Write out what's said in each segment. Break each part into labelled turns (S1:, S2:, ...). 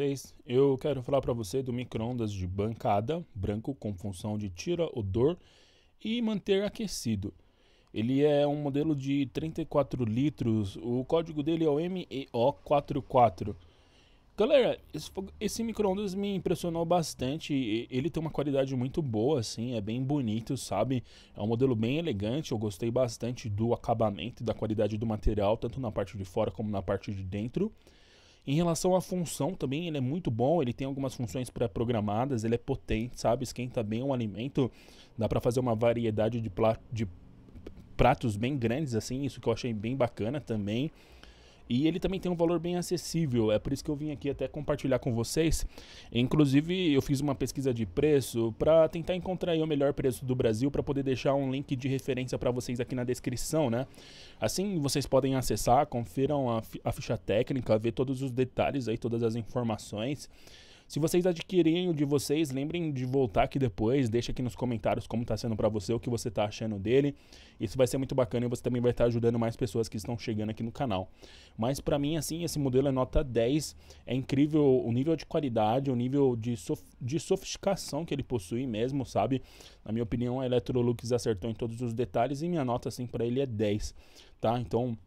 S1: vocês, eu quero falar para você do microondas de bancada, branco com função de tira odor e manter aquecido. Ele é um modelo de 34 litros, o código dele é o MEO44. Galera, esse, esse microondas me impressionou bastante, ele tem uma qualidade muito boa assim, é bem bonito, sabe? É um modelo bem elegante, eu gostei bastante do acabamento, da qualidade do material, tanto na parte de fora como na parte de dentro. Em relação à função também, ele é muito bom, ele tem algumas funções pré-programadas, ele é potente, sabe? Esquenta bem o alimento, dá para fazer uma variedade de, de pratos bem grandes assim, isso que eu achei bem bacana também. E ele também tem um valor bem acessível, é por isso que eu vim aqui até compartilhar com vocês. Inclusive, eu fiz uma pesquisa de preço para tentar encontrar o melhor preço do Brasil para poder deixar um link de referência para vocês aqui na descrição, né? Assim vocês podem acessar, confiram a, a ficha técnica, ver todos os detalhes aí, todas as informações. Se vocês adquirirem o de vocês, lembrem de voltar aqui depois, deixa aqui nos comentários como está sendo para você, o que você está achando dele. Isso vai ser muito bacana e você também vai estar tá ajudando mais pessoas que estão chegando aqui no canal. Mas para mim, assim, esse modelo é nota 10. É incrível o nível de qualidade, o nível de, sof de sofisticação que ele possui mesmo, sabe? Na minha opinião, a Electrolux acertou em todos os detalhes e minha nota, assim, para ele é 10, tá? Então...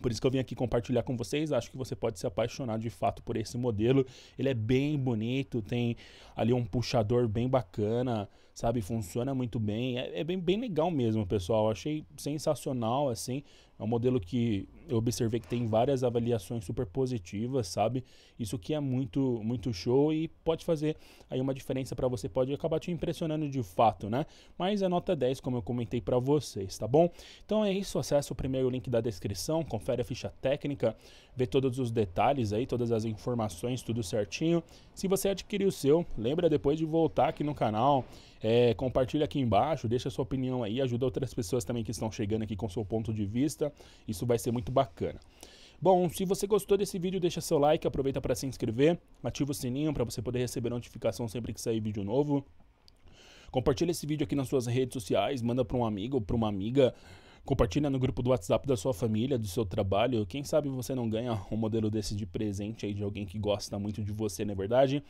S1: Por isso que eu vim aqui compartilhar com vocês. Acho que você pode se apaixonar de fato por esse modelo. Ele é bem bonito, tem ali um puxador bem bacana, sabe? Funciona muito bem. É, é bem, bem legal mesmo, pessoal. Achei sensacional, assim. É um modelo que eu observei que tem várias avaliações super positivas, sabe? Isso que é muito muito show e pode fazer aí uma diferença para você, pode acabar te impressionando de fato, né? Mas é nota 10, como eu comentei para vocês, tá bom? Então é isso, acessa o primeiro link da descrição, confere a ficha técnica, vê todos os detalhes aí, todas as informações, tudo certinho. Se você adquirir o seu, lembra depois de voltar aqui no canal, é, compartilha aqui embaixo, deixa sua opinião aí, ajuda outras pessoas também que estão chegando aqui com seu ponto de vista. Isso vai ser muito bacana. Bom, se você gostou desse vídeo, deixa seu like, aproveita para se inscrever, ativa o sininho para você poder receber notificação sempre que sair vídeo novo. Compartilha esse vídeo aqui nas suas redes sociais, manda para um amigo ou para uma amiga, compartilha no grupo do WhatsApp da sua família, do seu trabalho. Quem sabe você não ganha um modelo desse de presente aí de alguém que gosta muito de você, não é verdade?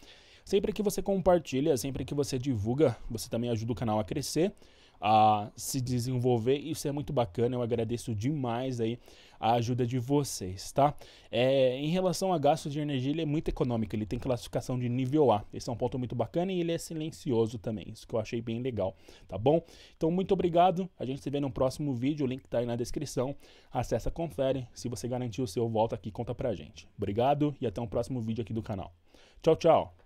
S1: Sempre que você compartilha, sempre que você divulga, você também ajuda o canal a crescer a se desenvolver. Isso é muito bacana, eu agradeço demais aí a ajuda de vocês, tá? É, em relação a gasto de energia, ele é muito econômico, ele tem classificação de nível A. Esse é um ponto muito bacana e ele é silencioso também, isso que eu achei bem legal, tá bom? Então, muito obrigado, a gente se vê no próximo vídeo, o link tá aí na descrição, acessa, confere, se você garantiu o seu, volta aqui e conta pra gente. Obrigado e até um próximo vídeo aqui do canal. Tchau, tchau!